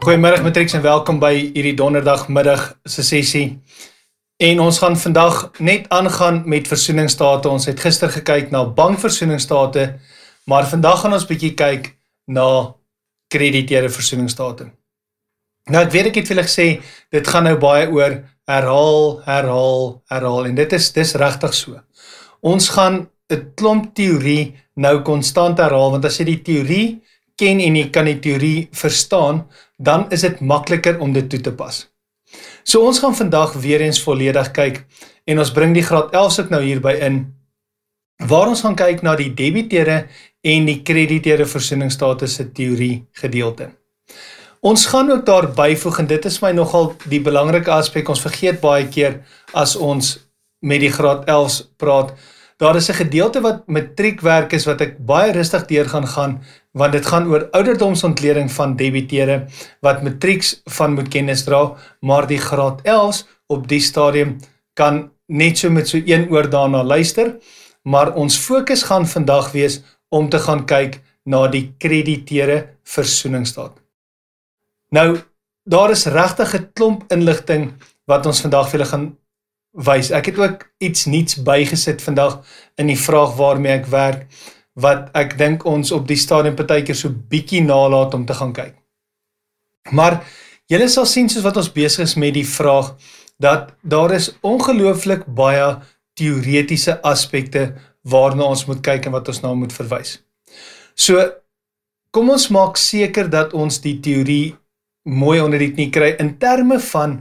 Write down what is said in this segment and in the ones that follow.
Goeiemôre Matrix en welkom by hierdie donderdagmiddag se sessie. En ons gaan vandag net aangaan met versoeningsstate. Ons het gister gekyk na bankversoeningsstate, maar vandag gaan ons bietjie kyk na krediteure versoeningsstate. Nou ek weet ek het vir julle gesê dit gaan nou baie oor herhaal, herhaal, herhaal en dit is dis regtig so. Ons gaan 'n klomp teorie nou konstant herhaal want as jy die teorie ken en jy kan die teorie verstaan, dan is dit makliker om dit toe te pas. So ons gaan vandag weer eens volledig kyk en ons bring die graad 11 sit nou hierby in waar ons gaan kyk na die debiteure en die krediteure versoeningsstatus se teorie gedeelte. Ons gaan ook daar byvoeg en dit is my nogal die belangrike aspek ons vergeet baie keer as ons met die graad 11s praat. Daar is 'n gedeelte wat matriekwerk is wat ek baie rustig deur gaan gaan want dit gaan oor ouderdomsontleding van debiteure wat matrieks van moet kennis dra, maar die graad 11s op die stadium kan net so met so een oor daarna luister, maar ons fokus gaan vandag wees om te gaan kyk na die krediteure versoeningsdaad. Nou, daar is regtig 'n klomp inligting wat ons vandag vir julle gaan wys. Ek het ook iets nuuts bygesit vandag in die vraag waarmee ek werk wat ek dink ons op die stadium partykeer so bietjie nalat om te gaan kyk. Maar julle sal sien soos wat ons besig is met die vraag dat daar is ongelooflik baie teoretiese aspekte waarna ons moet kyk en wat ons na nou moet verwys. So kom ons maak seker dat ons die teorie mooi onder die knie kry in terme van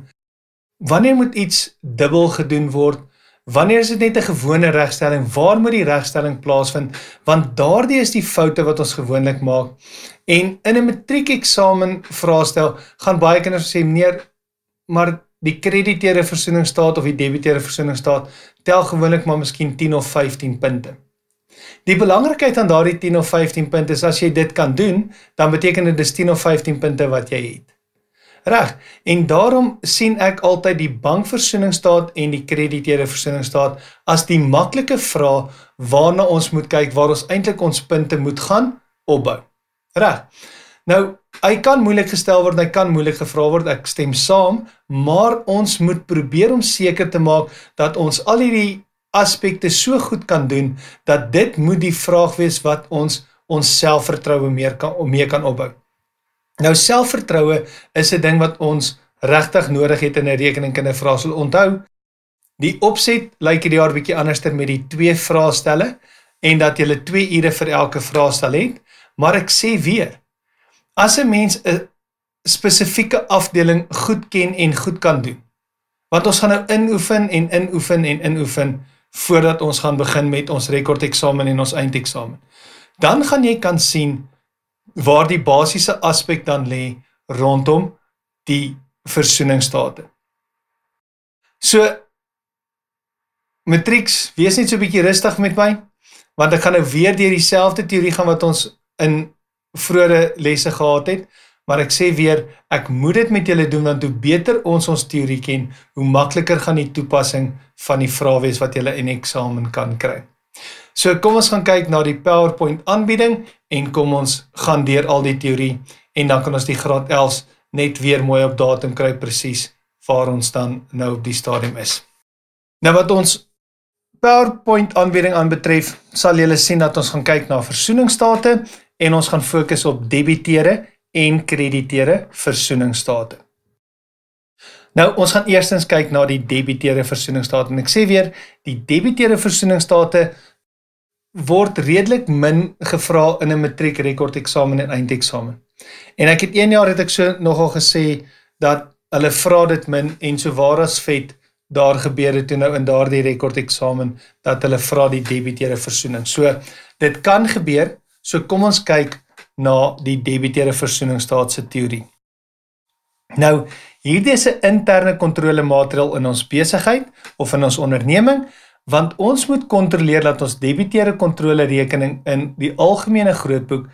wanneer moet iets dubbel gedoen word? Wanneer is dit net 'n gewone regstelling? Waar moet die regstelling plaasvind? Want daardie is die foute wat ons gewoonlik maak. En in 'n matriekeksamen vraestel gaan baie kinders sê meneer, maar die krediteure versoeningsstaat of die debiteure versoeningsstaat tel gewoonlik maar miskien 10 of 15 punte. Die belangrikheid aan daardie 10 of 15 punte is as jy dit kan doen, dan beteken dit dis 10 of 15 punte wat jy het. Reg. En daarom sien ek altyd die bankversoeningsstaat en die krediteure versoeningsstaat as die maklike vrae waarna ons moet kyk waar ons eintlik ons punte moet gaan opbou. Reg. Nou, hy kan moeilik gestel word, hy kan moeilik gevra word. Ek stem saam, maar ons moet probeer om seker te maak dat ons al hierdie aspekte so goed kan doen dat dit moet die vraag wees wat ons ons selfvertroue meer kan mee kan opbou. Nou selfvertroue is 'n ding wat ons regtig nodig het in 'n rekeningkinde vraestel. Onthou, die opset lyk hierdie jaar bietjie anderster met die twee vraestelle en dat jy 2 ure vir elke vraestel het, maar ek sê weer, as 'n mens 'n spesifieke afdeling goed ken en goed kan doen, want ons gaan nou inoefen en inoefen en inoefen voordat ons gaan begin met ons rekord eksamen en ons eindeksamen. Dan gaan jy kan sien waar die basiese aspek dan lê rondom die versoeningsdate. So Matrix, wees net so 'n bietjie rustig met my want ek gaan nou weer deur dieselfde teorie gaan wat ons in vroeëre lesse gehad het, maar ek sê weer ek moet dit met julle doen want hoe beter ons ons teorie ken, hoe makliker gaan die toepassing van die vrae wees wat julle in eksamen kan kry. So kom ons gaan kyk na die PowerPoint aanbieding en kom ons gaan deur al die teorie en dan kan ons die graad 11s net weer mooi op datum kry presies waar ons dan nou op die stadium is. Nou wat ons PowerPoint aanbieding aanbetref, sal julle sien dat ons gaan kyk na versoeningsstate en ons gaan fokus op debiteure en krediteure versoeningsstate. Nou ons gaan eerstens kyk na die debiteure versoeningsstate en ek sê weer die debiteure versoeningsstate word redelik min gevra in 'n matriek rekord eksamen en eindeksamen. En ek het een jaar het ek so nogal gesê dat hulle vra dit min en so waar as vet daar gebeur het toe nou in daardie rekord eksamen dat hulle vra die debiteure versoening. So dit kan gebeur. So kom ons kyk na die debiteure versoeningsstaatse teorie. Nou hierdie is 'n interne kontrolemaatreel in ons besigheid of in ons onderneming want ons moet kontroleer dat ons debiteure kontrole rekening in die algemene grootboek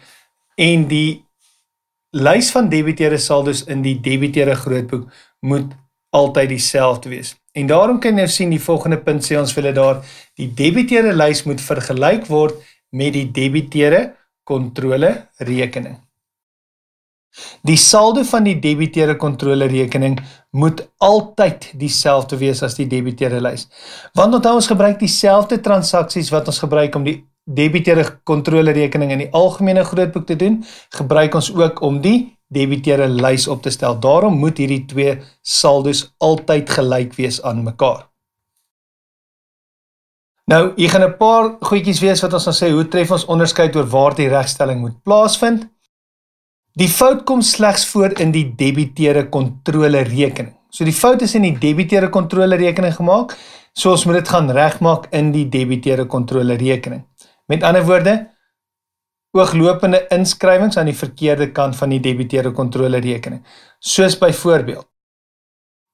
en die lys van debiteure sal dus in die debiteure grootboek moet altyd dieselfde wees. En daarom kan jy nou sien die volgende punt sê ons vir hulle daar die debiteure lys moet vergelyk word met die debiteure kontrole rekening. Die saldo van die debiteerde kontrolerekening moet altyd dieselfde wees as die debiteerde lys. Want onthou ons gebruik dieselfde transaksies wat ons gebruik om die debiteerde kontrolerekening in die algemene grootboek te doen, gebruik ons ook om die debiteerde lys op te stel. Daarom moet hierdie twee saldos altyd gelyk wees aan mekaar. Nou, hier gaan 'n paar goedjies wees wat ons gaan sê hoe tref ons onderskeid oor waar die regstelling moet plaasvind. Die fout kom slegs voor in die debiteerde kontrolerekening. So die fout is in die debiteerde kontrolerekening gemaak. So ons moet dit gaan regmaak in die debiteerde kontrolerekening. Met ander woorde, ooglopende inskrywings aan die verkeerde kant van die debiteerde kontrolerekening. Soos byvoorbeeld,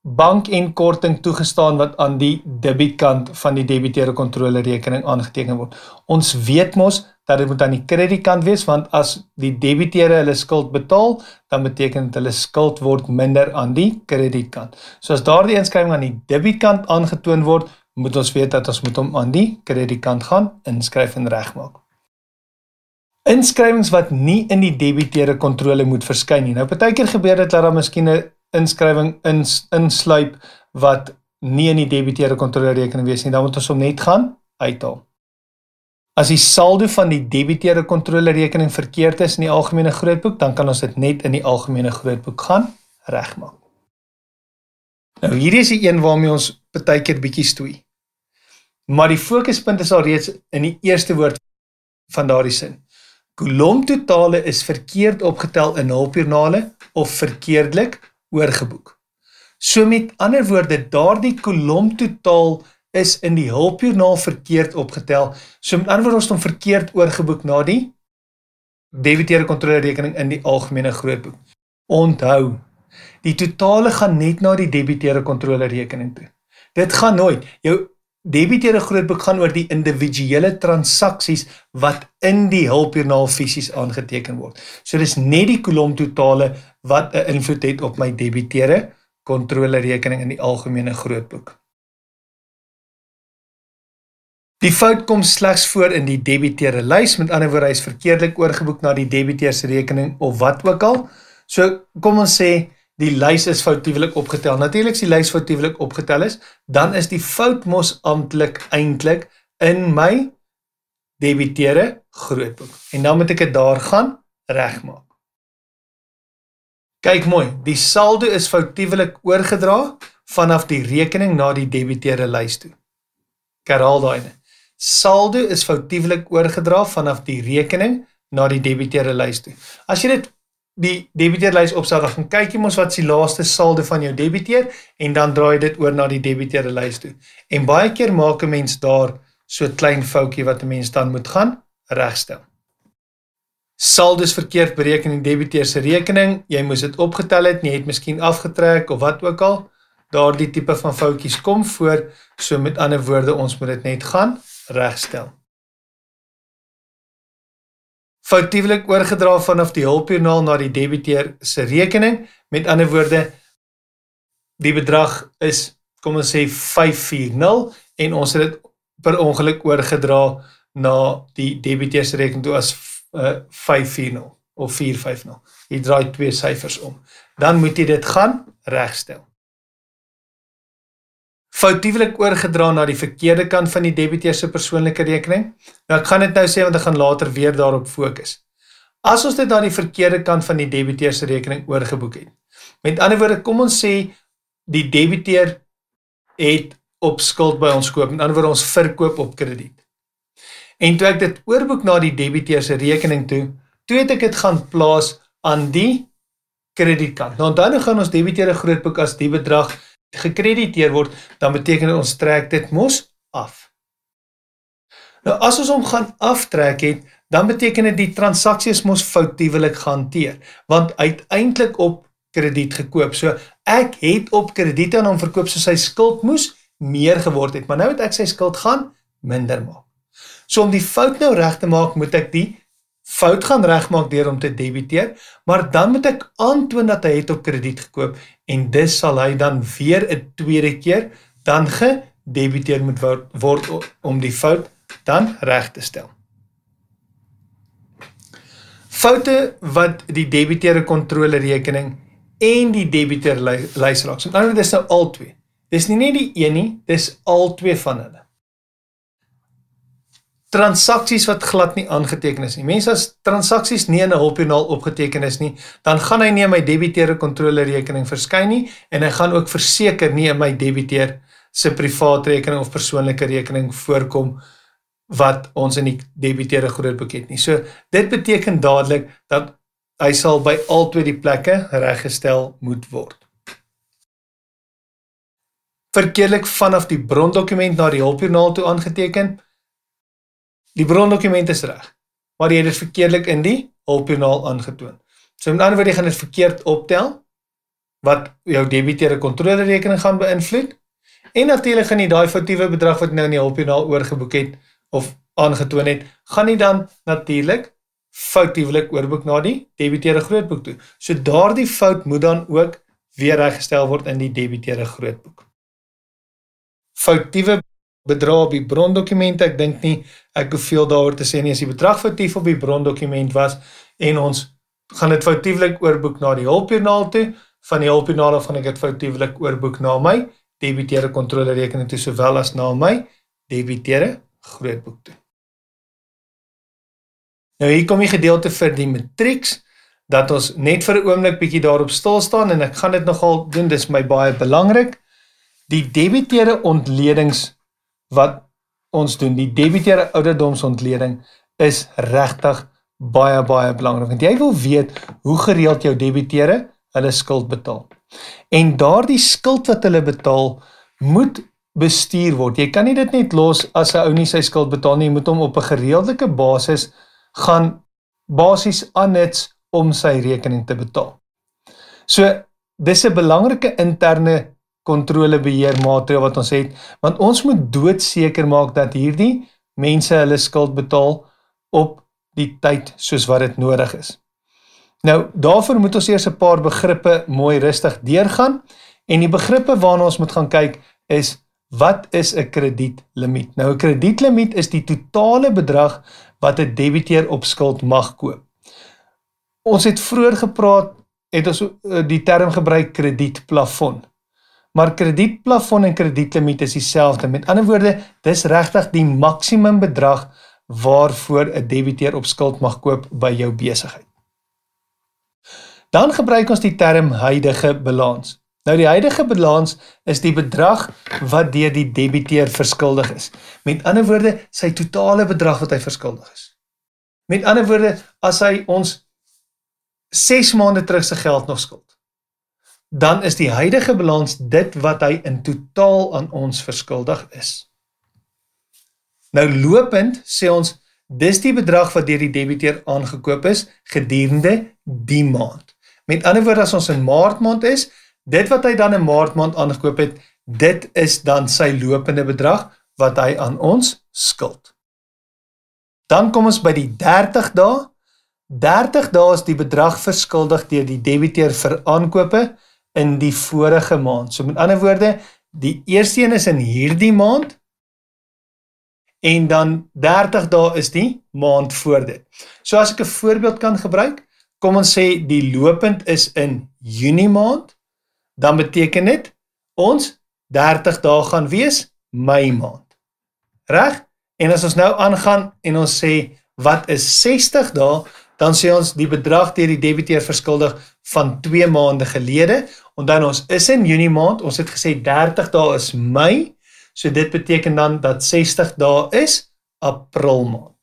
bank en korting toegestaan wat aan die debietkant van die debiteure kontrolerekening aangeteken word. Ons weet mos dat dit moet aan die kredietkant wees want as die debiteure hulle skuld betaal, dan beteken dit hulle skuld word minder aan die kredietkant. So as daardie inskrywing aan die debietkant aangetoon word, moet ons weet dat ons moet hom aan die kredietkant gaan inskryf en regmaak. Inskrywings wat nie in die debiteure kontrole moet verskyn nie. Nou partykeer gebeur dit dat daar miskien 'n inskrywing ins, insluip wat nie in die debiteerde kontrolerekening wees nie, dan moet ons hom net gaan uithaal. As die saldo van die debiteerde kontrolerekening verkeerd is in die algemene grootboek, dan kan ons dit net in die algemene grootboek gaan regmaak. Nou hierdie is die een waarmee ons baie keer bietjie stoei. Maar die fokuspunt is al reeds in die eerste woord van daardie sin. Kolomtotale is verkeerd opgetel in hulpjoernale of verkeerdelik oorgeboek. So met ander woorde, daardie kolom totaal is in die hulpjoernaal verkeerd opgetel. So met ander woorde, ons het hom verkeerd oorgeboek na die debiteure kontrolerekening in die algemene grootboek. Onthou, die totale gaan net na die debiteure kontrolerekening toe. Dit gaan nooit jou debiteure grootboek gaan oor die individuele transaksies wat in die hulpjoernaal fisies aangeteken word. So dis net die kolom totale wat 'n invloed het op my debiteure kontrolerekening in die algemene grootboek. Die fout kom slegs voor in die debiteure lys, met ander woorde hy is verkeerdelik oorgeboek na die debiteur se rekening of wat ook al. So kom ons sê die lys is foutiewelik opgetel. Natuurlik as die lys foutiewelik opgetel is, dan is die fout mos amptelik eintlik in my debiteure grootboek. En dan nou moet ek dit daar gaan regmaak. Kyk mooi, die saldo is foutiewelik oorgedra vanaf die rekening na die debiteerde lys toe. Herhaal daai net. Saldo is foutiewelik oorgedra vanaf die rekening na die debiteerde lys toe. As jy dit die debiteerde lys opstel, dan kyk jy mos wat is die laaste saldo van jou debiteer en dan draai jy dit oor na die debiteerde lys toe. En baie keer maak 'n mens daar so 'n klein foutjie wat 'n mens dan moet gaan regstel sal dus verkeerd bereken in debiteur se rekening. Jy moes dit opgetel het, jy het miskien afgetrek of wat ook al. Daardie tipe van foutjies kom voor. So met ander woorde, ons moet dit net gaan regstel. Foutiewelik oorgedra vanaf die hulpjoernaal na die debiteur se rekening. Met ander woorde, die bedrag is kom ons sê 540 en ons het dit per ongeluk oorgedra na die debiteur se rekening toe as uh eh, 540 nou, of 450. Nou. Jy draai twee syfers om. Dan moet jy dit gaan regstel. Foutiewelik oorgedra na die verkeerde kant van die debiteur se persoonlike rekening. Nou ek gaan dit nou sê want ek gaan later weer daarop fokus. As ons dit aan die verkeerde kant van die debiteur se rekening oorgeboek het. Met ander woorde, kom ons sê die debiteur het op skuld by ons koop. Met ander woorde, ons verkoop op krediet. En toe ek dit oorboek na die debiteur se rekening toe, toe het ek dit gaan plaas aan die kredietkaart. Nou onthou nou gaan ons debiteur 'n groot boek as die bedrag gekrediteer word, dan beteken dit ons trek dit mos af. Nou as ons hom gaan aftrek het, dan beteken dit die transaksie is mos foutiewelik gehanteer, want uiteindelik op krediet gekoop. So ek het op krediet aan hom verkoop so sy skuld moes meer geword het, maar nou het ek sy skuld gaan minder maak. So om die fout nou reg te maak, moet ek die fout gaan regmaak deur om te debiteer, maar dan moet ek aandoon dat hy het op krediet gekoop en dis sal hy dan weer 'n tweede keer dan gedebiteer moet word om die fout dan reg te stel. Foute wat die debiteure kontrolerekening en die debiteur lys raaks. Nou dis nou al twee. Dis nie net die een nie, dis al twee van hulle transaksies wat glad nie aangeteken is nie. Mense as transaksies nie in 'n hulpjoernaal opgeteken is nie, dan gaan hy nie in my debiteure kontrolerekening verskyn nie en hy gaan ook verseker nie in my debiteur se private rekening of persoonlike rekening voorkom wat ons in die debiteure grootboek het nie. So dit beteken dadelik dat hy sal by albei die plekke reggestel moet word. Verkeerlik vanaf die brondokument na die hulpjoernaal toe aangeteken Die brondokument is reg, maar jy het dit verkeerdelik in die hulpjoernaal aangetoon. So met ander woorde, jy gaan dit verkeerd optel wat jou debiteure kontrolerekening gaan beïnvloed en natuurlik gaan jy daai foutiewe bedrag wat nou in die hulpjoernaal oorgeboek het of aangetoon het, gaan jy dan natuurlik foutiewelik oorboek na die debiteure grootboek toe. So daardie fout moet dan ook weer reggestel word in die debiteure grootboek. Foutiewe bedrag op die brondokumente. Ek dink nie ek hoeveel daaroor te sê nie as die bedrag foutief op die brondokument was en ons gaan dit foutieflik oorboek na die hulpjoernaal toe. Van die hulpjoernaal af gaan ek dit foutieflik oorboek na my debiteure kontrolerekening toe sowel as na my debiteure grootboek toe. Nou hier kom die gedeelte vir die matrieks dat ons net vir 'n oomblik bietjie daarop stil staan en ek gaan dit nogal doen dis my baie belangrik die debiteure ontledings wat ons doen. Die debiteure ouderdomsontleding is regtig baie baie belangrik. Want jy wil weet hoe gereeld jou debiteure hulle skuld betaal. En daardie skuld wat hulle betaal moet bestuur word. Jy kan nie dit net los as 'n ou nie sy skuld betaal nie. Jy moet hom op 'n gereeldelike basis gaan basies aanits om sy rekening te betaal. So, dis 'n belangrike interne kontrolebeheer maatreël wat ons het want ons moet doodseker maak dat hierdie mense hulle skuld betaal op die tyd soos wat dit nodig is. Nou daarvoor moet ons eers 'n paar begrippe mooi rustig deurgaan en die begrippe waarna ons moet gaan kyk is wat is 'n kredietlimiet. Nou 'n kredietlimiet is die totale bedrag wat 'n debiteur op skuld mag koop. Ons het vroeër gepraat het ons eh, die term gebruik kredietplafon maar kredietplafon en kredietlimiet is dieselfde. Met ander woorde, dis regtig die maksimum bedrag waarvoor 'n debiteur op skuld mag koop by jou besigheid. Dan gebruik ons die term huidige balans. Nou die huidige balans is die bedrag wat deur die debiteur verskuldig is. Met ander woorde, sy totale bedrag wat hy verskuldig is. Met ander woorde, as hy ons 6 maande terug se geld nog skuld dan is die huidige balans dit wat hy in totaal aan ons verskuldig is. Nou lopend sê ons dis die bedrag wat deur die debiteur aangekoop is gedurende die maand. Met ander woorde as ons in maart maand is, dit wat hy dan in maart maand aangekoop het, dit is dan sy lopende bedrag wat hy aan ons skuld. Dan kom ons by die 30 dae. 30 dae is die bedrag verskuldig deur die debiteur vir aankope in die vorige maand. So met ander woorde, die eerste een is in hierdie maand en dan 30 dae is die maand voor dit. So as ek 'n voorbeeld kan gebruik, kom ons sê die lopend is in Junie maand, dan beteken dit ons 30 dae gaan wees Mei maand. Reg? En as ons nou aangaan en ons sê wat is 60 dae, dan sê ons die bedrag deur die debiteur verskuldig van 2 maande gelede. Onthou ons is in Junie maand. Ons het gesê 30 dae is Mei. So dit beteken dan dat 60 dae is April maand.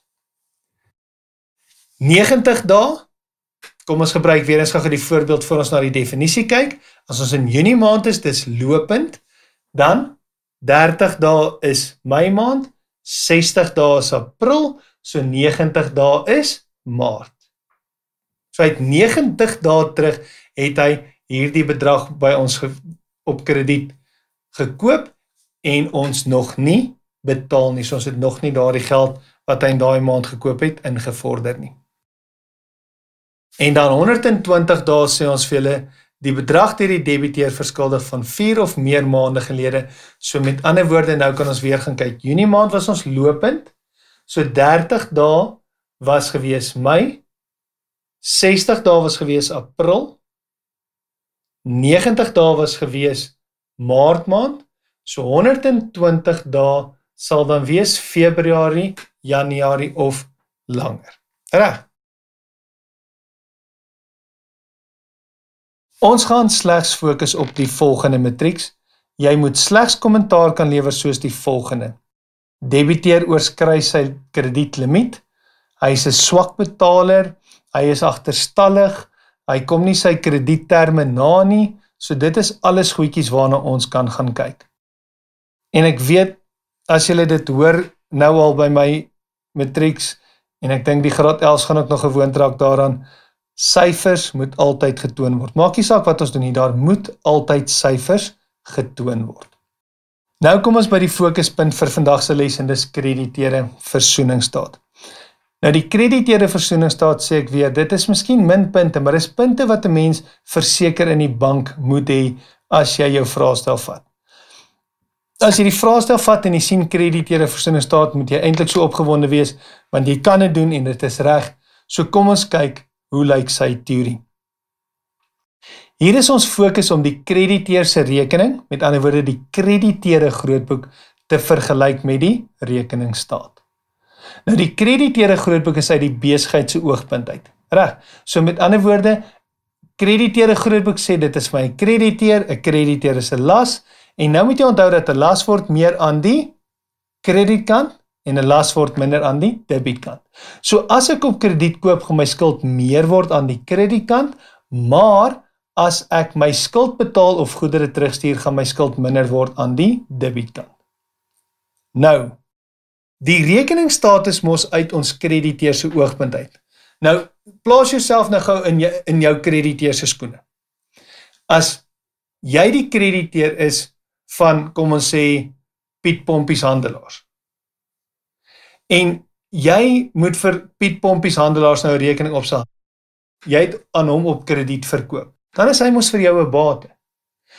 90 dae Kom ons gebruik weer eens gou-gou die voorbeeld vir ons na die definisie kyk. As ons in Junie maand is, dis lopend, dan 30 dae is Mei maand, 60 dae is April, so 90 dae is Maart. So hy het 90 dae terug het hy hierdie bedrag by ons op krediet gekoop en ons nog nie betaal nie. So ons het nog nie daardie geld wat hy in daai maand gekoop het ingevorder nie. En dan 120 dae sê ons vir hulle die bedrag deur die debiteur verskuldig van 4 of meer maande gelede. So met ander woorde nou kan ons weer gaan kyk. Junie maand was ons lopend. So 30 dae was gewees Mei, 60 dae was gewees April. 90 dae was gewees Maart maand. So 120 dae sal dan wees Februarie, Januarie of langer. Reg. Ons gaan slegs fokus op die volgende matriks. Jy moet slegs kommentaar kan lewer soos die volgende. Debiteer oorskry sy kredietlimiet. Hy is 'n swak betaler. Hy is agterstallig. Hy kom nie sy kredietterme na nie. So dit is alles goedjies waarna ons kan gaan kyk. En ek weet as julle dit hoor nou al by my matriek en ek dink die graad 11s gaan ook nog gewoond raak daaraan syfers moet altyd getoon word. Maak nie saak wat ons doen nie, daar moet altyd syfers getoon word. Nou kom ons by die fokuspunt vir vandag se les en dis krediteure versoeningsdata. Nou die krediteerde versoeningsstaat sê ek weer, dit is miskien min punte, maar dis punte wat 'n mens verseker in die bank moet hê as jy jou vraestel vat. As jy die vraestel vat en jy sien krediteerde versoeningsstaat, moet jy eintlik so opgewonde wees want jy kan dit doen en dit is reg. So kom ons kyk hoe lyk sy teorie. Hier is ons fokus om die krediteur se rekening, met ander woorde die krediteure grootboek te vergelyk met die rekeningstaat. Nou die krediteure grootboek is uit die besigheid se oogpunt uit. Reg. So met ander woorde, krediteure grootboek sê dit is my krediteur, 'n krediteur is 'n las en nou moet jy onthou dat 'n las word meer aan die kredietkant en 'n las word minder aan die debietkant. So as ek op krediet koop, gaan my skuld meer word aan die kredietkant, maar as ek my skuld betaal of goedere terugstuur, gaan my skuld minder word aan die debietkant. Nou, Die rekeningstatus mos uit ons krediteur se oogpunt uit. Nou plaas jouself nou gou in jou, in jou krediteur se skoene. As jy die krediteur is van kom ons sê Piet Pompies handelaars. En jy moet vir Piet Pompies handelaars nou 'n rekening opstel. Jy het aan hom op krediet verkoop. Dan is hy mos vir jou 'n bate.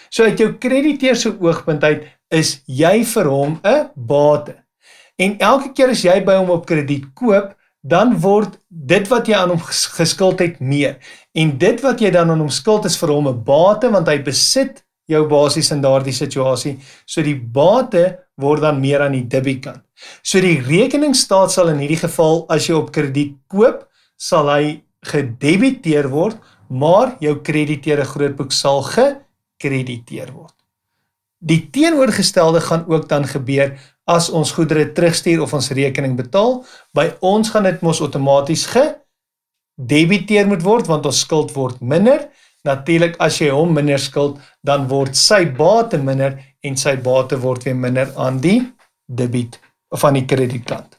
So uit jou krediteur se oogpunt uit is jy vir hom 'n bate. En elke keer as jy by hom op krediet koop, dan word dit wat jy aan hom geskuld het meer. En dit wat jy dan aan hom skuld is vir hom 'n bate want hy besit jou basies in daardie situasie. So die bate word dan meer aan die debietkant. So die rekeningstaat sal in hierdie geval as jy op krediet koop, sal hy gedebiteer word, maar jou krediteure grootboek sal gekrediteer word. Die teenoorgestelde gaan ook dan gebeur as ons goedere terugstuur of ons rekening betaal, by ons gaan dit mos outomaties gedebiteer moet word want ons skuld word minder. Natuurlik as jy hom minder skuld, dan word sy bate minder en sy bate word weer minder aan die debiet van die kredietkaart.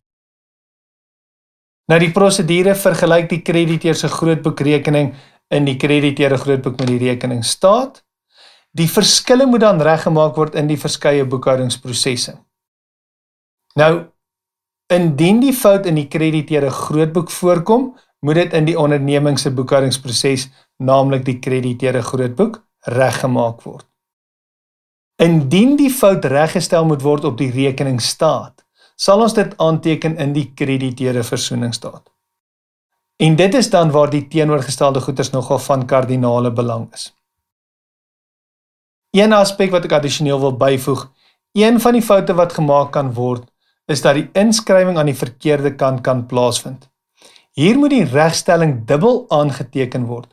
Nou die prosedure vergelyk die krediteur se grootboekrekening in die krediteure grootboek met die rekening staat. Die verskille moet dan reggemaak word in die verskeie boekhoudingsprosesse. Nou indien die fout in die krediteure grootboek voorkom, moet dit in die onderneming se boekhoudingsproses, naamlik die krediteure grootboek, reggemaak word. Indien die fout reggestel moet word op die rekeningstaat, sal ons dit aanteken in die krediteure versoeningsstaat. En dit is dan waar die teenoorgestelde goederes nogal van kardinale belang is. Een aspek wat ek addisioneel wil byvoeg, een van die foute wat gemaak kan word is dat die inskrywing aan die verkeerde kant kan plaasvind. Hier moet die regstelling dubbel aangeteken word.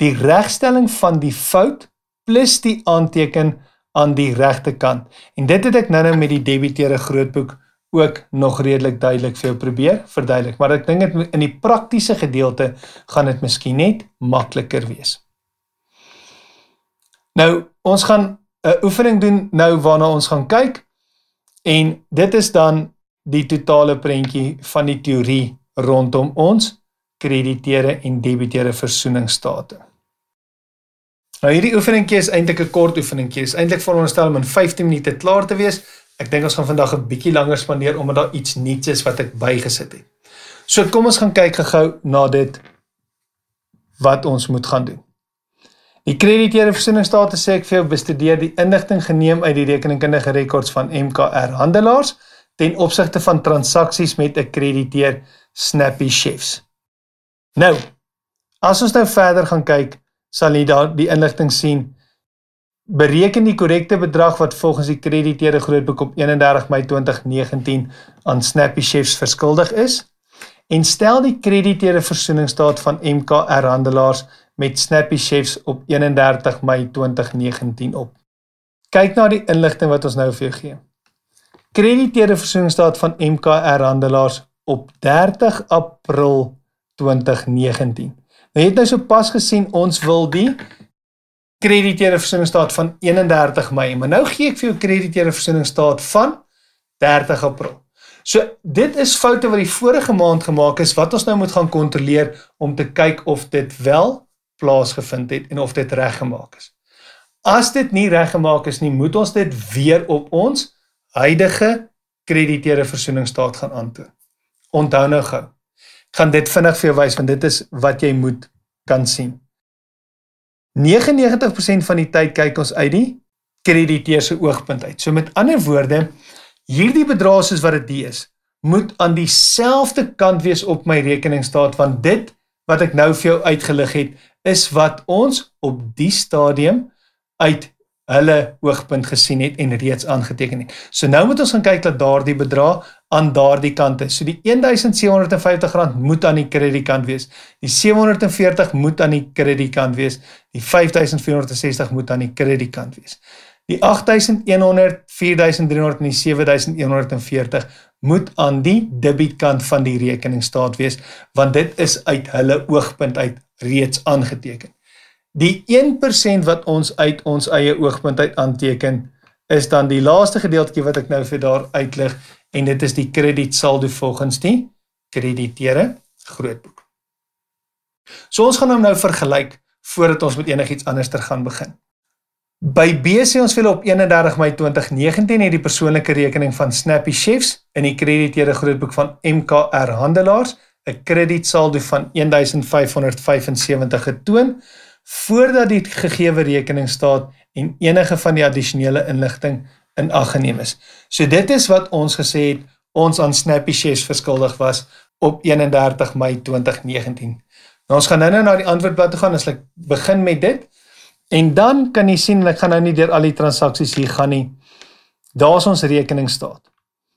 Die regstelling van die fout plus die aanteken aan die regte kant. En dit het ek nou-nou met die debiteure grootboek ook nog redelik duidelik vir jou probeer verduidelik, maar ek dink dit in die praktiese gedeelte gaan dit miskien net makliker wees. Nou, ons gaan 'n oefening doen nou waarna ons gaan kyk en dit is dan die totale prentjie van die teorie rondom ons krediteure en debiteure versoeningsstate. Nou hierdie oefeningkie is eintlik 'n kort oefeningkie. Is eintlik veronderstel om in 15 minute klaar te wees. Ek dink ons gaan vandag 'n bietjie langer spandeer omdat daar iets nuuts is wat ek bygesit het. So kom ons gaan kyk gou na dit wat ons moet gaan doen. Die krediteure versoeningsstate sê ek vir jou bestudeer die inligting geneem uit die rekeningkundige rekords van MKR handelaars ten opsigte van transaksies met 'n krediteur Snappy Chefs. Nou, as ons nou verder gaan kyk, sal jy daar die inligting sien. Bereken die korrekte bedrag wat volgens die krediteure grootboek op 31 Mei 2019 aan Snappy Chefs verskuldig is en stel die krediteure versoeningsdaad van MKR handelaars met Snappy Chefs op 31 Mei 2019 op. Kyk na die inligting wat ons nou vir jou gee krediteerde versoeningsdaad van MKR handelaars op 30 April 2019. Nou het nou sopas gesien ons wil die krediteerde versoeningsdaad van 31 Mei, maar nou gee ek vir jou krediteerde versoeningsdaad van 30 April. So dit is foute wat die vorige maand gemaak is wat ons nou moet gaan kontroleer om te kyk of dit wel plaasgevind het en of dit reggemaak is. As dit nie reggemaak is nie, moet ons dit weer op ons huidige krediteure versoeningsstaat gaan aantoe. Onthou nou gou. Ek gaan dit vinnig vir jou wys want dit is wat jy moet kan sien. 99% van die tyd kyk ons uit die krediteur se oogpunt uit. So met ander woorde, hierdie bedrag soos wat dit is, moet aan dieselfde kant wees op my rekeningstaat want dit wat ek nou vir jou uitgelig het, is wat ons op die stadium uit hulle hoogtepunt gesien het en reeds aangeteken het. So nou moet ons gaan kyk dat daardie bedrag aan daardie kant is. So die R1750 moet aan die kredietkant wees. Die 740 moet aan die kredietkant wees. Die 5460 moet aan die kredietkant wees. Die 8100, 4300 en die 7140 moet aan die debietkant van die rekening staat wees want dit is uit hulle oogpunt uit reeds aangeteken. Die 1% wat ons uit ons eie oogpunt uit aanteken is dan die laaste gedeeltjie wat ek nou vir daar uitlig en dit is die krediet saldo volgens die krediteure grootboek. So ons gaan hom nou vergelyk voordat ons met enigiets anderster gaan begin. By BC ons wil op 31 Mei 2019 het die persoonlike rekening van Snappy Chefs in die krediteure grootboek van MKR Handelaars 'n krediet saldo van 1575 getoon voordat die gegeewe rekening staat en enige van die addisionele inligting in ag geneem is. So dit is wat ons gesê het ons aan Snappy Shares verskuldig was op 31 Mei 2019. Nou ons gaan nou-nou na die antwoordblad toe gaan, as ek begin met dit. En dan kan jy sien ek gaan nou nie deur al die transaksies hier gaan nie. Daar's ons rekening staat.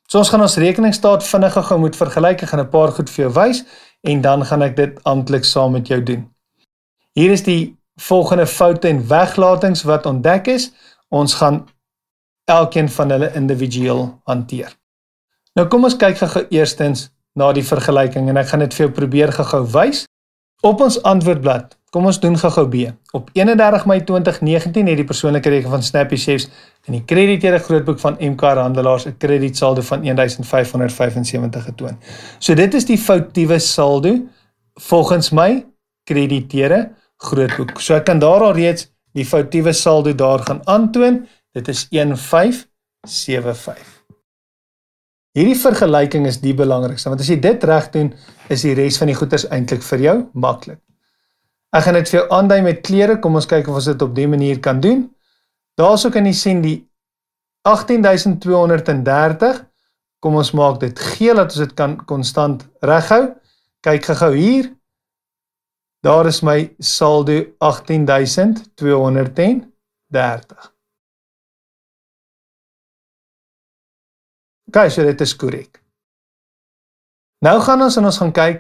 So ons gaan ons rekening staat vinnig gou moet vergelyk en gaan 'n paar goed vir jou wys en dan gaan ek dit amptelik saam met jou doen. Hier is die volgende foute en weglatings wat ontdek is. Ons gaan elkeen van hulle individueel hanteer. Nou kom ons kyk gou eerstens na die vergelyking en ek gaan dit vir jou probeer gou wys op ons antwoordblad. Kom ons doen gou B. Op 31 Mei 2019 het die persoonlike rekening van Snappy Chefs in die krediteure grootboek van MK Handelaars 'n kredietsaldo van 1575 getoon. So dit is die foutiewe saldo volgens my krediteure groot boek. So ek kan daar al reeds die foutiewe saldo daar gaan aantoon. Dit is 1575. Hierdie vergelyking is die belangrikste want as jy dit reg doen, is die res van die goeders eintlik vir jou maklik. Ek gaan dit vir jou aandui met kleure. Kom ons kyk of ons dit op dié manier kan doen. Daarso kan jy sien die 18230. Kom ons maak dit geel dat ons dit kan konstant reghou. Kyk gou-gou hier, 18230. Daar is my saldo 18230. Kyk, so dit is korrek. Nou gaan ons en ons gaan kyk.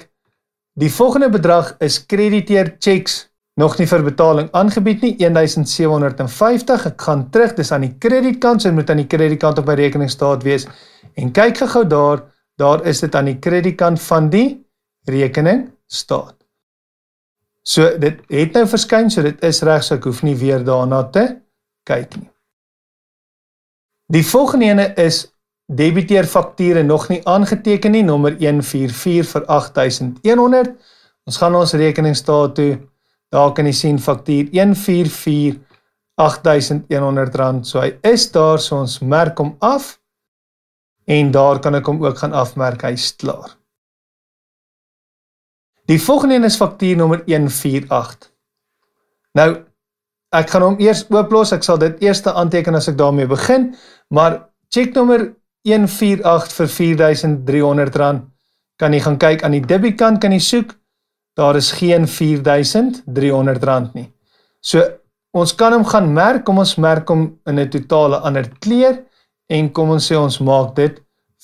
Die volgende bedrag is krediteer cheques nog nie vir betaling aangebied nie 1750. Ek gaan terug, dis aan die kredietkant, so dit moet aan die kredietkant op my rekening staat wees. En kyk gou-gou daar, daar is dit aan die kredietkant van die rekening staat. So dit het nou verskyn, so dit is reg, so ek hoef nie weer daarna te kyk nie. Die volgende ene is debiteer fakture nog nie aangeteken nie, nommer 144 vir 8100. Ons gaan ons rekeningstaat toe. Daar kan jy sien faktuur 144 8100 rand. So hy is daar, so ons merk hom af. En daar kan ek hom ook gaan afmerk, hy's klaar. Die volgende een is faktuur nommer 148. Nou ek gaan hom eers ooplos. Ek sal dit eers aanteken as ek daarmee begin, maar check nommer 148 vir R4300 kan jy gaan kyk aan die debietkant kan jy soek. Daar is geen R4300 nie. So ons kan hom gaan merk, kom ons merk hom in 'n totale ander kleur en kom ons sê ons maak dit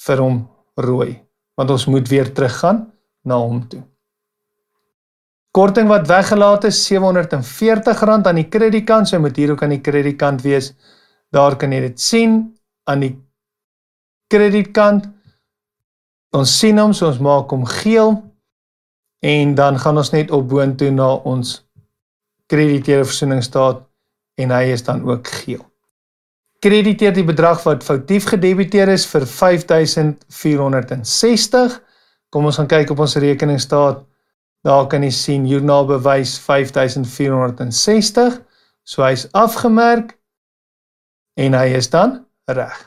vir hom rooi want ons moet weer teruggaan na hom toe. Korting wat weggelaat is R740 aan die kredietkant. Jy so moet hier ook aan die kredietkant wees. Daar kan jy dit sien aan die kredietkant. Ons sien hom, so ons maak hom geel. En dan gaan ons net op boontoe na ons krediteure versoeningsstaat en hy is dan ook geel. Krediteer die bedrag wat foutief gedebiteer is vir 5460. Kom ons gaan kyk op ons rekeningstaat. 5460 Daar kan jy sien joernaalbewys 5460. So hy's afgemerk en hy is dan reg.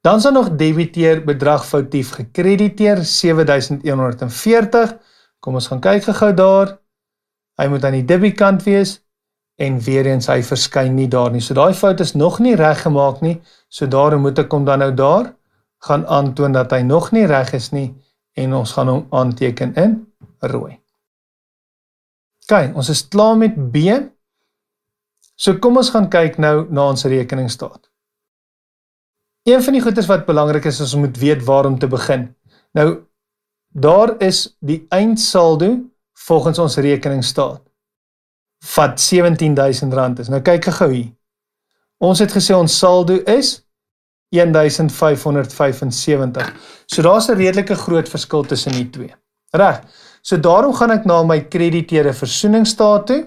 Dan is daar nog debiteer bedrag foutief gekrediteer 7140. Kom ons gaan kyk gou daar. Hy moet aan die debietkant wees en weer eens hy verskyn nie daar nie. So daai fout is nog nie reggemaak nie. So daarom moet ek hom dan nou daar gaan aandoon dat hy nog nie reg is nie en ons gaan hom aanteken in rooi. OK, ons is klaar met B. So kom ons gaan kyk nou na ons rekeningstaat. Een van die goeders wat belangrik is is om moet weet waar om te begin. Nou daar is die eindsaldo volgens ons rekeningstaat wat R17000 is. Nou kyk gou hier. Ons het gesê ons saldo is 17000 1575. So daar's 'n redelike groot verskil tussen die twee. Reg. So daarom gaan ek na my krediteure versoeningsstaat toe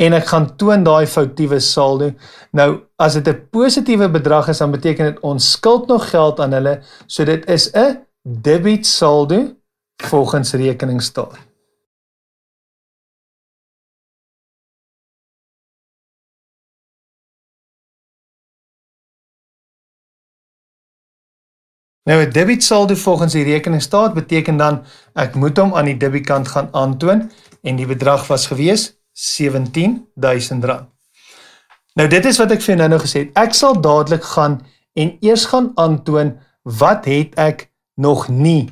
en ek gaan toon daai foutiewe saldo. Nou as dit 'n positiewe bedrag is, dan beteken dit ons skuld nog geld aan hulle. So dit is 'n debiet saldo volgens rekeningstaat. Nou 'n debiet saldo volgens die rekeningstaat beteken dan ek moet hom aan die debietkant gaan aantoon en die bedrag was gewees R17000. Nou dit is wat ek vir nou-nou gesê het. Ek sal dadelik gaan en eers gaan aantoon wat het ek nog nie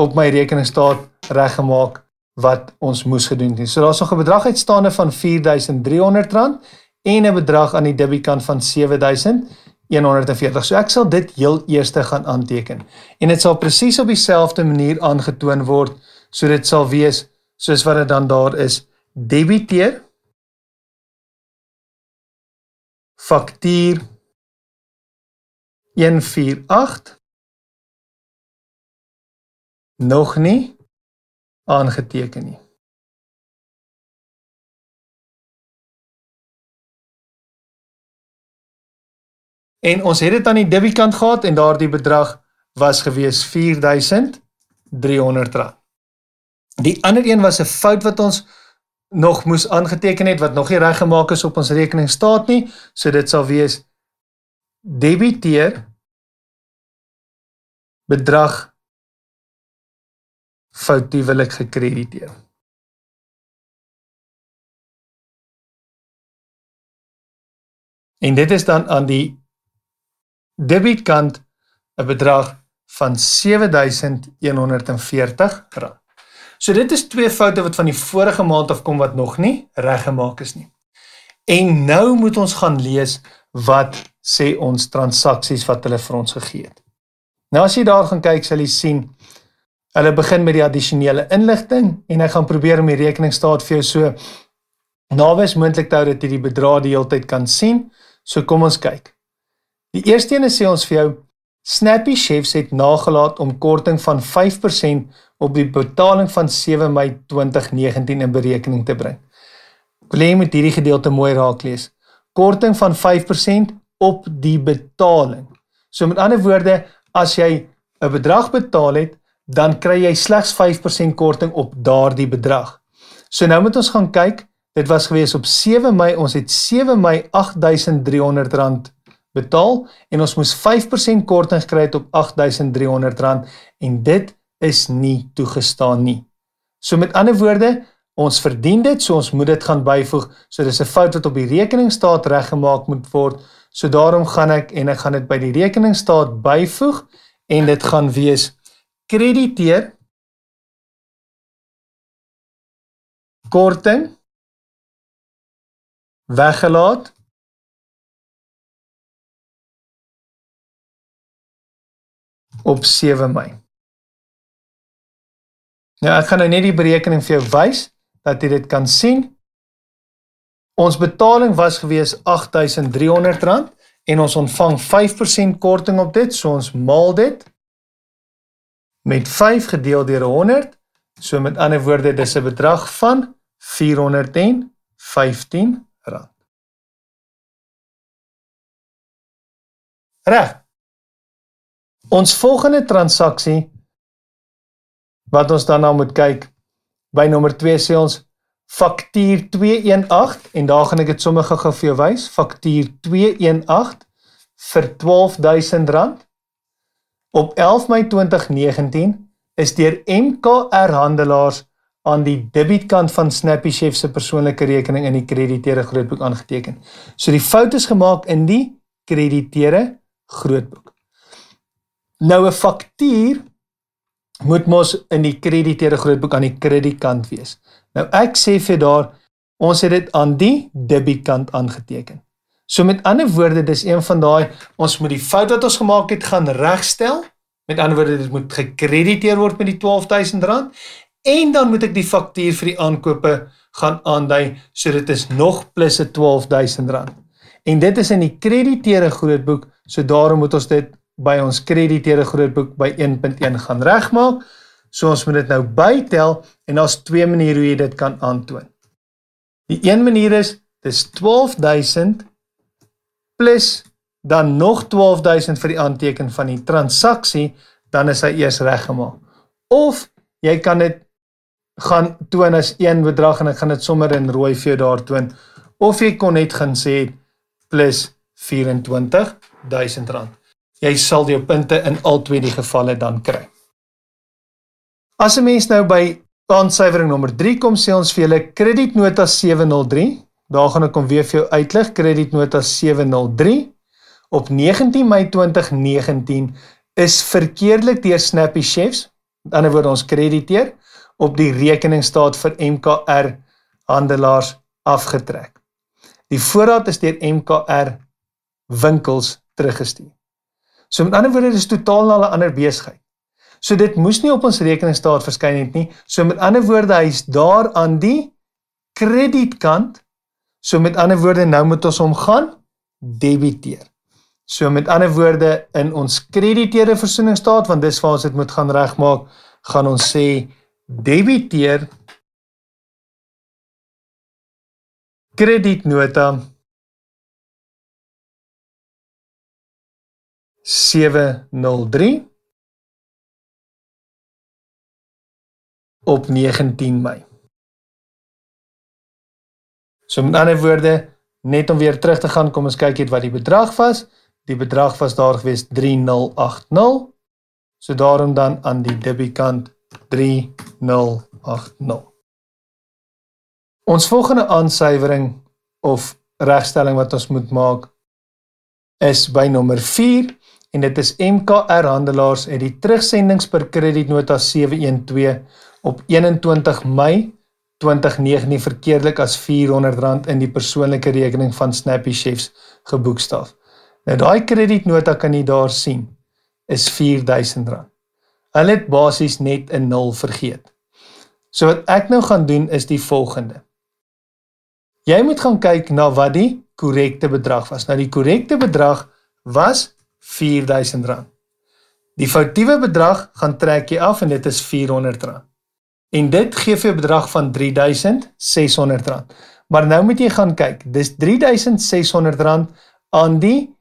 op my rekeningstaat reggemaak wat ons moes gedoen het. So daar's nog 'n bedrag uitstaande van R4300 en 'n bedrag aan die debietkant van 140. So ek sal dit heel eerste gaan aanteken. En dit sal presies op dieselfde manier aangetoon word, so dit sal wees soos wat dit dan daar is: debiteer faktuur 148 nog nie aangeteken nie. En ons het dit aan die debit kant gehad en daardie bedrag was gewees 4300 rand. Die ander een was 'n fout wat ons nog moes aangeteken het wat nog nie reggemaak is op ons rekening staat nie, so dit sal wees debiteer bedrag foutiewelik gekrediteer. En dit is dan aan die debietkant 'n bedrag van R7140. So dit is twee foute wat van die vorige maand af kom wat nog nie reggemaak is nie. En nou moet ons gaan lees wat sê ons transaksies wat hulle vir ons gegee het. Nou as jy daar gaan kyk, sal jy sien hulle begin met die addisionele inligting en hy gaan probeer om die rekeningstaat vir jou so naby as moontlik te hou dat jy die bedrag die hele tyd kan sien. So kom ons kyk. Die eerste een sê ons vir jou Snappy Chefs het nagelaat om korting van 5% op die betaling van 7 Mei 2019 in berekening te bring. Ek wil hê jy moet hierdie gedeelte mooi raak lees. Korting van 5% op die betaling. So met ander woorde, as jy 'n bedrag betaal het, dan kry jy slegs 5% korting op daardie bedrag. So nou moet ons gaan kyk, dit was gewees op 7 Mei, ons het 7 Mei R8300 betaal en ons moes 5% korting kry op R8300 en dit is nie toegestaan nie. So met ander woorde, ons verdien dit, so ons moet dit gaan byvoeg. So dis 'n fout wat op die rekeningstaat reggemaak moet word. So daarom gaan ek en ek gaan dit by die rekeningstaat byvoeg en dit gaan wees krediteer korting weggelaat 5% op 7 Mei. Nou ek gaan nou net die berekening vir jou wys dat jy dit kan sien. Ons betaling was gewees R8300 en ons ontvang 5% korting op dit, so ons maal dit met 5 gedeel deur 100. So met ander woorde, dis 'n bedrag van R415. Reg. Ons volgende transaksie wat ons daarna nou moet kyk by nommer 2 sê ons faktuur 218 en daar gaan ek dit sommer gou-gou vir jou wys faktuur 218 vir R12000 op 11 Mei 2019 is deur MKR handelaars aan die debietkant van Snappy Chef se persoonlike rekening in die krediteure grootboek aangeteken. So die fout is gemaak in die krediteure grootboek. Nou 'n faktuur moet mos in die krediteure grootboek aan die kredietkant wees. Nou ek sê vir daar ons het dit aan die debietkant aangeteken. So met ander woorde dis een van daai ons moet die fout wat ons gemaak het gaan regstel. Met ander woorde dit moet gekrediteer word met die R12000 en dan moet ek die faktuur vir die aankope gaan aandui so dit is nog plus R12000. En dit is in die krediteure grootboek, so daarom moet ons dit by ons krediteure grootboek by 1.1 gaan regmaak. So ons moet dit nou bytel en daar's twee maniere hoe jy dit kan aandoon. Die een manier is dis 12000 plus dan nog 12000 vir die aanteken van die transaksie, dan is hy eers reggemaak. Of jy kan dit gaan toon as een bedrag en ek gaan dit sommer in rooi vir jou daar toon of jy kon net gaan sê plus 24000 rand jy sal jou punte in al twee die gevalle dan kry. As 'n mens nou by aansuivering nommer 3 kom sê ons vir julle kredietnota 703, daar gaan ek hom weer vir jou uitlig kredietnota 703 op 19 Mei 2019 is verkeerdelik deur Snappy Chefs, aan die ander woord ons krediteer op die rekeningstaat vir MKR handelaars afgetrek. Die voorraad is deur MKR winkels teruggestuur. So met ander woorde, dit is totaal na 'n ander besigheid. So dit moes nie op ons rekeningstaat verskyn het nie. So met ander woorde, hy's daar aan die kredietkant. So met ander woorde, nou moet ons hom gaan debiteer. So met ander woorde, in ons krediteure versoeningstaat, want dis waar ons dit moet gaan regmaak, gaan ons sê debiteer kredietnota 703 op 19 Mei. So met ander woorde, net om weer terug te gaan, kom ons kyk net wat die bedrag was. Die bedrag was daar gewees 3080. So daarom dan aan die debiekant 3080. Ons volgende aansuiwering of regstelling wat ons moet maak is by nommer en dit is MKR Handelaars het die terugsendings per kredietnota 712 op 21 Mei 2019 verkeerdelik as R400 in die persoonlike rekening van Snappy Chefs geboekstaaf. Nou daai kredietnota kan jy daar sien is R4000. Hulle het basies net 'n nul vergeet. So wat ek nou gaan doen is die volgende. Jy moet gaan kyk na wat die korrekte bedrag was. Nou die korrekte bedrag was 1.5 R4000. Die foutiewe bedrag gaan trek jy af en dit is R400. En dit gee vir 'n bedrag van R3600. Maar nou moet jy gaan kyk, dis R3600 aan die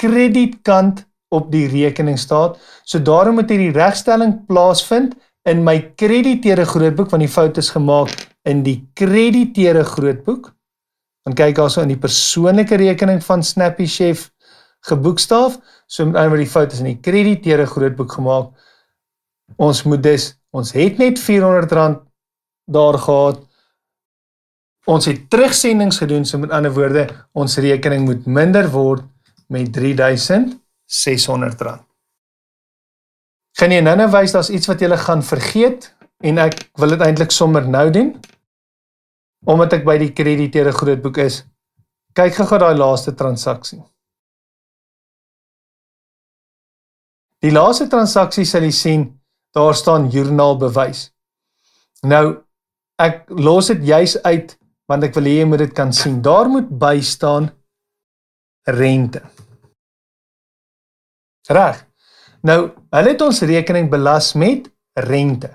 kredietkant op die rekening staat. So daarom moet hierdie regstelling plaasvind in my krediteure grootboek want die fout is gemaak in die krediteure grootboek. Dan kyk also in die persoonlike rekening van Snappy Chef 3600 geboekstaaf. So met ander woorde die fout is in die krediteure grootboek gemaak. Ons moet dus ons het net R400 daar gehad. Ons het terugsendings gedoen, so met ander woorde, ons rekening moet minder word met R3600. Gaan jy nou net wys daar's iets wat jy gaan vergeet en ek wil dit eintlik sommer nou doen. Omdat ek by die krediteure grootboek is, kyk gou-gou daai laaste transaksie. Die laaste transaksie sal jy sien, daar staan joernaal bewys. Nou ek los dit juis uit want ek wil hê jy moet dit kan sien. Daar moet by staan rente. Reg. Nou, hulle het ons rekening belas met rente.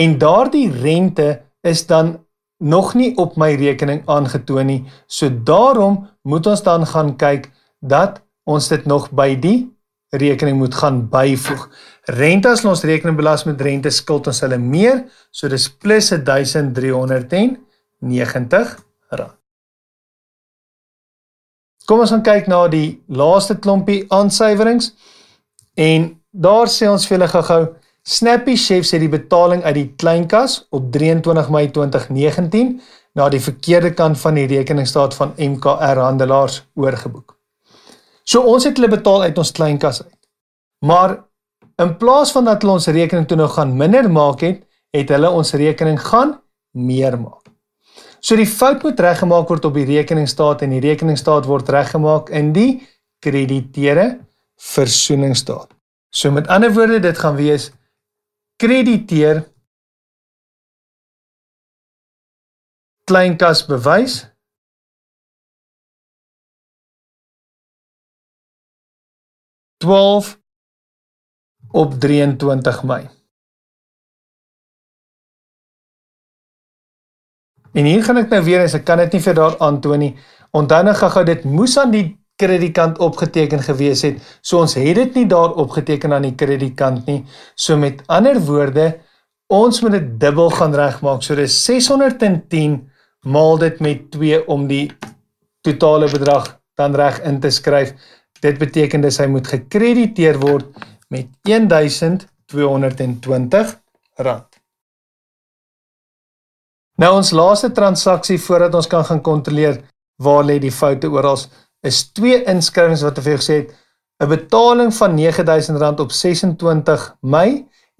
En daardie rente is dan nog nie op my rekening aangetoon nie. So daarom moet ons dan gaan kyk dat ons dit nog by die rekening moet gaan byvoeg. Rente as ons rekening belas met rente skuld ons hulle meer, so dis plus 1390 rand. Kom ons gaan kyk na die laaste klompie aansuiwerings. En daar sê ons vir hulle gou-gou Snappy Chef sê die betaling uit die kleinkas op 23 Mei 2019 na die verkeerde kant van die rekeningstaat van MKR Handelaars oorgeboek. So ons het hulle betaal uit ons kleinkas uit. Maar in plaas van dat hulle ons rekening toe nou gaan minder maak het, het hulle ons rekening gaan meer maak. So die fout moet reggemaak word op die rekeningstaat en die rekeningstaat word reggemaak in die krediteure versoeningsstaat. So met ander woorde dit gaan wees krediteer kleinkas bewys 12 op 23 Mei. En hier gaan ek nou weer eens ek kan dit nie vir daar aantoon nie. Onthou net nou gou-gou dit moes aan die kredietkant opgeteken gewees het. So ons het dit nie daar opgeteken aan die kredietkant nie. So met ander woorde, ons moet dit dubbel gaan regmaak. So dis 610 maal dit met 2 om die totale bedrag dan reg in te skryf. Dit beteken dis hy moet gekrediteer word met 1220 rand. Nou ons laaste transaksie voordat ons kan gaan kontroleer waar lê die foute oral is twee inskrywings wat ek vir jou gesê het 'n betaling van R9000 op 26 Mei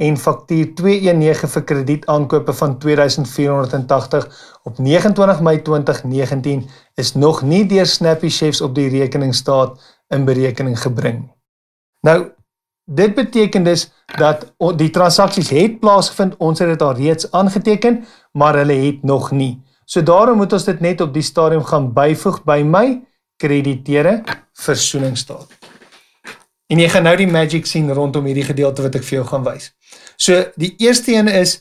en faktuur 219 vir kredietaankope van 2480 op 29 Mei 2019 is nog nie deur Snappy Chefs op die rekeningstaat in berekening gebring. Nou dit beteken dus dat die transaksies het plaasgevind, ons het dit al reeds aangeteken, maar hulle het nog nie. So daarom moet ons dit net op die stadium gaan byvoeg by my krediteure versoeningsstaat. En jy gaan nou die magic sien rondom hierdie gedeelte wat ek vir jou gaan wys. So die eerste een is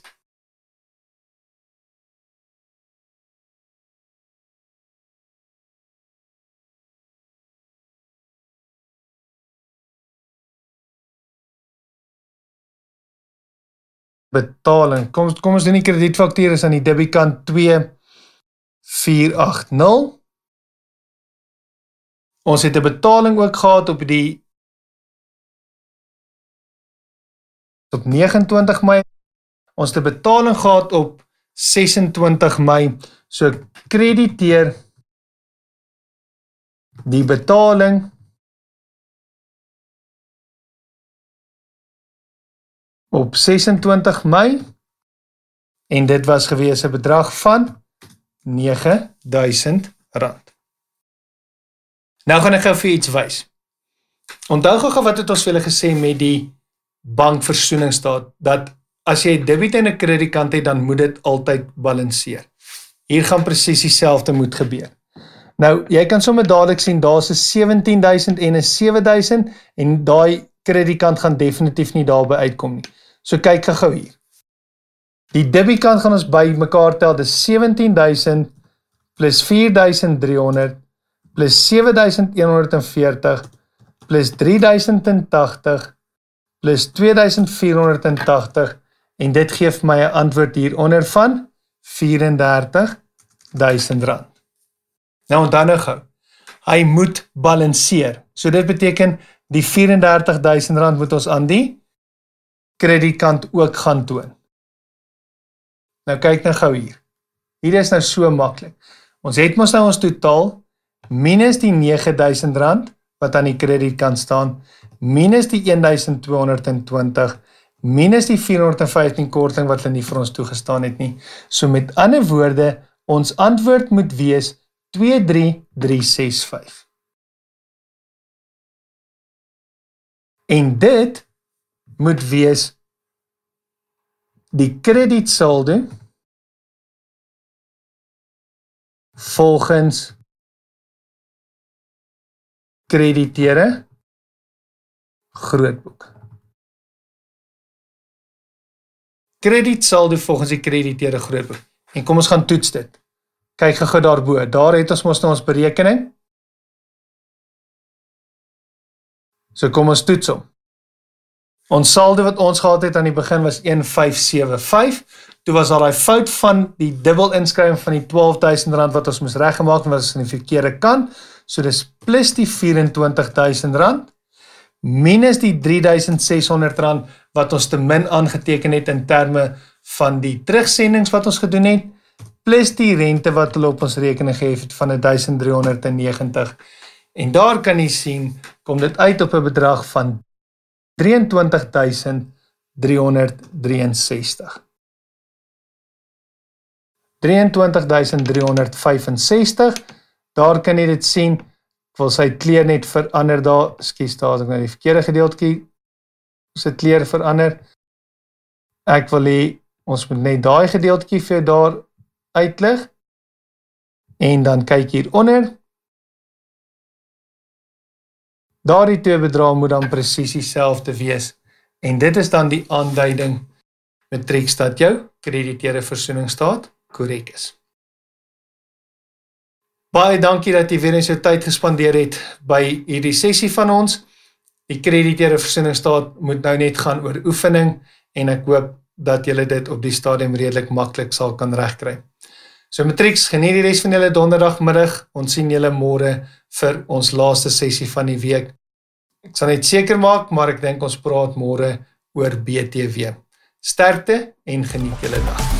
betaling. Kom kom ons doen die kredietfaktuur is aan die debitkant 2 480. Ons het 'n betaling ook gehad op die tot 29 Mei. Ons het 'n betaling gehad op 26 Mei. So krediteer die betaling op 26 Mei en dit was gewees 'n bedrag van R9000. Nou gaan ek gou vir iets wys. Onthou gou wat het ons vir julle gesê met die bankversoening staat dat as jy 'n debiet en 'n kredietkant het dan moet dit altyd balanseer. Hier gaan presies dieselfde moet gebeur. Nou, jy kan sommer dadelik sien daar's 'n 17000 en 'n 7000 en daai kredietkant gaan definitief nie daarby uitkom nie. So kyk gou hier. Die debietkant gaan ons by mekaar tel, dis 17000 plus 4300 plus 7140 plus 3080 plus 2480 en dit gee vir my 'n antwoord hieronder van 34000 rand. Nou onthou nou gou. Hy moet balanseer. So dit beteken die 34000 rand moet ons aan die kredietkant ook gaan toon. Nou kyk nou gou hier. Hier is nou so maklik. Ons het mos nou ons totaal minus die 9000 rand wat aan die kredietkant staan minus die 1220 minus die 415 korting wat hulle nie vir ons toegestaan het nie. So met ander woorde, ons antwoord moet wees 23365. En dit moet wees die kredietsaldo volgens krediteure groot boek. Krediet saldo volgens die krediteure groot boek. En kom ons gaan toets dit. Kyk gou-gou daarbo. Daar het ons mos nou ons berekening. So kom ons toets hom. Ons saldo wat ons gehad het aan die begin was 1575. Toe was daar daai fout van die dubbel inskrywing van die R12000 wat ons moes reggemaak en was aan die verkeerde kant. So dis plus die R24000 minus die R3600 wat ons te min aangeteken het in terme van die terugsendings wat ons gedoen het plus die rente wat hulle op ons rekening gehef het van 1390 en daar kan jy sien kom dit uit op 'n bedrag van 23363 23365 daar kan jy dit sien 23365 wil sy kleer net verander daar. Skus, daar as ek nou die verkeerde gedeeltjie se kleer verander. Ek wil hê ons moet net daai gedeeltjie vir daar uitlig. En dan kyk hier onder. Daardie twee bedrae moet dan presies dieselfde wees. En dit is dan die aanduiding matriks dat jou krediteure versoening staat korrek is. Baie dankie dat jy weer eens jou tyd gespandeer het by hierdie sessie van ons. Die krediteure versinningstaat moet nou net gaan oor oefening en ek hoop dat julle dit op die stadium redelik maklik sal kan regkry. So Matrix, geniet die res van julle donderdagmiddag. Ons sien julle môre vir ons laaste sessie van die week. Ek sal net seker maak, maar ek dink ons praat môre oor BTW. Sterkte en geniet julle dag.